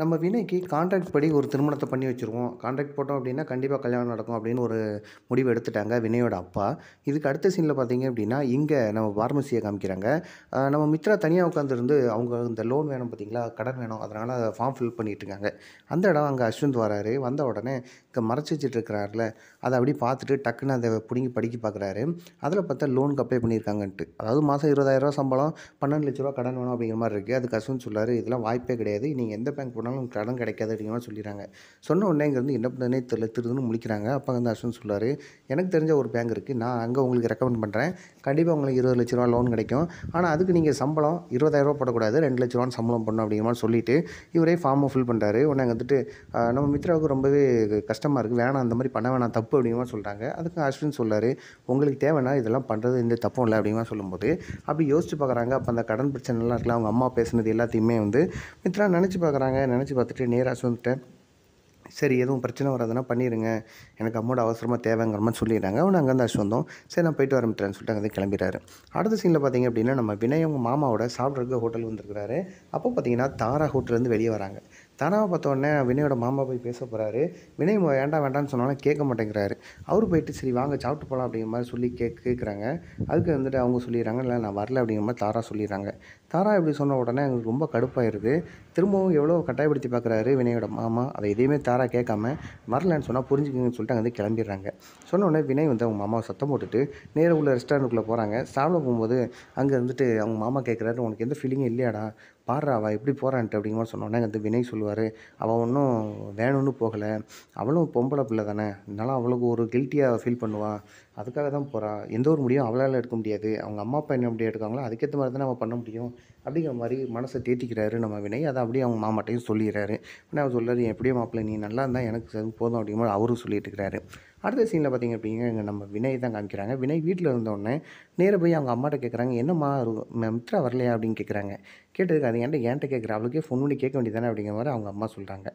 நம்ம வினைக்கு கான்ட்ராக்ட் படி ஒரு திருமணத்தை பண்ணி வச்சுருவோம் கான்ட்ராக்ட் போட்டோம் அப்படின்னா கண்டிப்பாக கல்யாணம் நடக்கும் அப்படின்னு ஒரு முடிவு எடுத்துட்டாங்க வினையோட அப்பா இதுக்கு அடுத்த சீனில் பார்த்தீங்க அப்படின்னா இங்கே நம்ம ஃபார்மசியை காமிக்கிறாங்க நம்ம மித்ரா தனியாக உட்காந்துருந்து அவங்க இந்த லோன் வேணும் பார்த்தீங்களா கடன் வேணும் அதனால் ஃபார்ம் ஃபில் பண்ணிகிட்டு இருக்காங்க அந்த இடம் அங்கே அஸ்வந்த் வராரு வந்த உடனே இங்கே மறைச்சி வச்சுட்டு இருக்கிறாருல அதை அப்படியே பார்த்துட்டு டக்குன்னு அதை பிடுங்கி படிக்க பார்க்குறாரு அதில் பார்த்தா லோனுக்கு அப்ளை பண்ணியிருக்காங்கன்ட்டு அதாவது மாதம் இருபதாயிரரூவா சம்பளம் பன்னெண்டு லட்ச ரூபா கடன் வேணும் அப்படிங்கிற மாதிரி இருக்குது அதுக்கு அஸ்வந்த் சொல்லார் இதெல்லாம் வாய்ப்பே கிடையாது நீங்கள் எந்த பேங்க் போனாலும் கடன் கிடைக்காது அப்படிங்கிற சொல்லிடுறாங்க சொன்ன உடனே இங்கேருந்து என்ன பண்ணுறதுனே தெரியல திருதுன்னு முடிக்கிறாங்க அப்போ வந்து அஸ்வன் சொல்லுவார் எனக்கு தெரிஞ்ச ஒரு பேங்க் இருக்குது நான் அங்கே உங்களுக்கு ரெக்கமெண்ட் பண்ணுறேன் கண்டிப்பாக உங்களுக்கு இருபது லட்ச ரூபா லோன் கிடைக்கும் ஆனால் அதுக்கு நீங்கள் சம்பளம் இருபதாயிரம் ரூபா போடக்கூடாது ரெண்டு லட்ச ரூபான்னு சம்பளம் பண்ணணும் அப்படிங்கிற சொல்லிட்டு சொல்லிவிட்டு இவரே ஃபார்மை ஃபில் பண்ணுறாரு உடனே வந்துட்டு நம்ம மித்ராவுக்கு ரொம்பவே கஷ்டமாக இருக்குது வேணாம் அந்த மாதிரி பண்ண வேணாம் தப்பு அப்படிங்கிற சொல்கிறாங்க அதுக்கு அஸ்வின் சொல்லார் உங்களுக்கு தேவைன்னா இதெல்லாம் பண்ணுறது இந்த தப்பும் இல்லை அப்படிங்கிற சொல்லும்போது அப்படி யோசிச்சு பார்க்குறாங்க அப்போ அந்த கடன் பிரச்சனைலாம் இருக்கலாம் அவங்க அம்மா பேசுனது எல்லாத்தையுமே வந்து மித்ரா நினச்சி பார்க்குறாங்க நினச்சி பார்த்துட்டு நேராக சொல்லிட்டேன் சரி எதுவும் பிரச்சனை வராதுன்னா பண்ணிடுங்க எனக்கு அமௌண்ட் அவசரமாக தேவைங்கிற மாதிரி சொல்லிடுறாங்க அவன் அங்கேருந்து அழைச்சி வந்தோம் சரி நான் போயிட்டு வரமிட்டுறேன்னு சொல்லிட்டு அங்கே கிளம்பிடுறாரு அடுத்த சீனில் பார்த்திங்க அப்படின்னா நம்ம வினயவங்க மாமாவோட சாப்பிட்றதுக்கு ஹோட்டல் வந்திருக்கிறாரு அப்போ பார்த்தீங்கன்னா தாரா ஹோட்டலேருந்து வெளியே வராங்க தனாவை பார்த்த உடனே வினயோட மாமா போய் பேச போகிறாரு வினய் வேண்டாம் வேண்டாம்னு சொன்னாலும் கேட்க மாட்டேங்கிறாரு அவர் போயிட்டு சரி வாங்க சாப்பிட்டு போகலாம் அப்படிங்கிற மாதிரி சொல்லி கே கேட்குறாங்க அதுக்கு வந்துட்டு அவங்க சொல்லிடுறாங்க இல்லை நான் வரல அப்படிங்கிற மாதிரி தாரா சொல்லிடுறாங்க தாரா இப்படி சொன்ன உடனே எங்களுக்கு ரொம்ப கடுப்பாயிருது திரும்பவும் எவ்வளோ கட்டாயப்படுத்தி பார்க்குறாரு வினயோட மாமா அதை எதையுமே தாரா கேட்காம வரலன்னு சொன்னால் புரிஞ்சுக்கிங்கன்னு சொல்லிட்டு அங்கே வந்து கிளம்பிடுறாங்க சொன்ன உடனே வினய் வந்து அவங்க மாமாவை சத்தம் போட்டுட்டு நேராக உள்ள ரெஸ்டாரண்ட்டுக்குள்ளே போகிறாங்க சாப்பிட போகும்போது அங்கே வந்துட்டு அவங்க மாமா கேட்குறாரு உனக்கு எந்த ஃபீலிங்கும் இல்லையாடா பாடுறா அவள் எப்படி போகிறான்ட்டு அப்படிங்கிற மாதிரி சொன்னோன்னே வந்து வினய் சொல்லுவார் அவள் ஒன்றும் வேணும்னு போகலை அவளும் பொம்பளை பிள்ளை தானே இருந்தாலும் அவளுக்கு ஒரு கில்ட்டியாக ஃபீல் பண்ணுவாள் அதுக்காக தான் போகிறாள் எந்த ஒரு முடியும் அவளால் எடுக்க முடியாது அவங்க அம்மா அப்பா என்ன முடியும் எடுக்காங்களோ அதுக்கேற்ற மாதிரி தானே அவள் பண்ண முடியும் அப்படிங்கிற மாதிரி மனசை தேத்திக்கிறாரு நம்ம வினை அதை அப்படியே அவங்க மாமாட்டையும் சொல்லிடுறாரு ஆனால் அவர் சொல்கிறாரு எப்படியும் மாப்பிள்ளை நீ நல்லா இருந்தால் எனக்கு போதும் அப்படிங்கிற அவரும் சொல்லிட்டு இருக்கிறாரு அடுத்த சீனில் பார்த்திங்க அப்படிங்க நம்ம வினை தான் காமிக்கிறாங்க வினை வீட்டில் இருந்தோடனே நேராக போய் அவங்க அம்மாட்ட கேட்குறாங்க என்னம்மா மித்ரா வரலையா அப்படின்னு கேட்குறாங்க கேட்டதுக்கு அது என்கிட்ட ஏன்ட்ட கேட்குற அவளுக்கே ஃபோன் பண்ணி கேட்க வேண்டியதானே அப்படிங்கிற மாதிரி அவங்க அம்மா சொல்கிறாங்க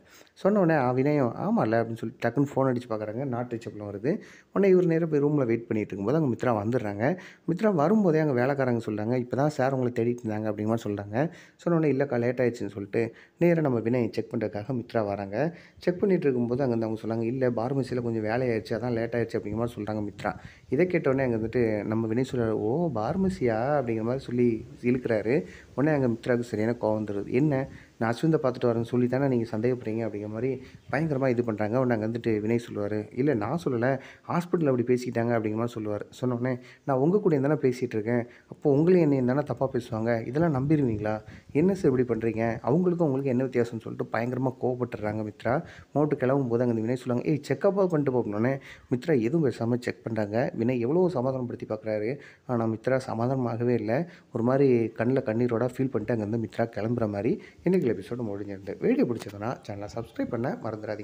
சொன்னோடனே வினயம் இல்லை அப்படின்னு சொல்லி டக்குன்னு ஃபோன் அடித்து பார்க்குறாங்க நாட்டு சப்பளம் வருது உடனே இவர் நேராக போய் ரூமில் வெயிட் பண்ணிட்டு இருக்கும்போது அவங்க மித்ரா வந்துடுறாங்க மித்ரா வரும்போதே அங்கே வேலைக்காரங்க சொல்கிறாங்க இப்போ தான் சார் உங்களை தேடிட்டு இருந்தாங்க அப்படிங்கிற தான் சொல்கிறாங்க சொன்னோடனே இல்லைக்கா லேட் ஆயிடுச்சுன்னு சொல்லிட்டு நேராக நம்ம வினய் செக் பண்ணுறதுக்காக மித்ரா வராங்க செக் பண்ணிட்டு இருக்கும்போது அங்கே அவங்க சொன்னாங்க இல்லை பார்மசியில் கொஞ்சம் வேலையாயிடுச்சு அதான் லேட் ஆயிடுச்சு அப்படிங்கிற மாதிரி சொல்கிறாங்க மித்ரா இதை கேட்டோடனே அங்கே வந்துட்டு நம்ம வினய் சொல்கிறார் ஓ பார்மசியா அப்படிங்கிற மாதிரி சொல்லி இழுக்கிறாரு உடனே அங்கே மித்ராவுக்கு சரியான கோவம் தருது என்ன நான் அஸ்வந்தை பார்த்துட்டு வரேன்னு சொல்லி தானே நீங்கள் சந்தேகப்படுறீங்க அப்படிங்கிற மாதிரி பயங்கரமாக இது பண்ணுறாங்க அவன் நாங்கள் வந்துட்டு வினய் சொல்லுவார் இல்லை நான் சொல்லலை ஹாஸ்பிட்டலில் அப்படி பேசிக்கிட்டாங்க அப்படிங்கிற மாதிரி சொல்லுவார் சொன்னோடனே நான் உங்கள் கூட இருந்தாலும் பேசிகிட்டு இருக்கேன் அப்போ உங்களையும் என்ன தானே தப்பாக பேசுவாங்க இதெல்லாம் நம்பிடுவீங்களா என்ன சார் இப்படி பண்ணுறீங்க அவங்களுக்கும் உங்களுக்கு என்ன வித்தியாசம்னு சொல்லிட்டு பயங்கரமாக கோவப்பட்டுறாங்க மித்ரா மோட்டு கிளம்பும் போது அங்கே இந்த வினய் சொல்லுவாங்க ஏய் செக்கப்பாக பண்ணிட்டு போகணுன்னே மித்ரா எதுவும் பேசாமல் செக் பண்ணுறாங்க வினய் எவ்வளோ சமாதானப்படுத்தி பார்க்குறாரு ஆனால் மித்ரா சமாதானமாகவே இல்லை ஒரு மாதிரி கண்ணில் கண்ணீரோட ஃபீல் பண்ணிட்டு அங்கேருந்து மித்ரா கிளம்புற மாதிரி எனக்கு எபிசோடு முடிஞ்சிருந்து வீடியோ பிடிச்சதுன்னா சேனலை சப்ஸ்கிரைப் பண்ண மறந்துடாதீங்க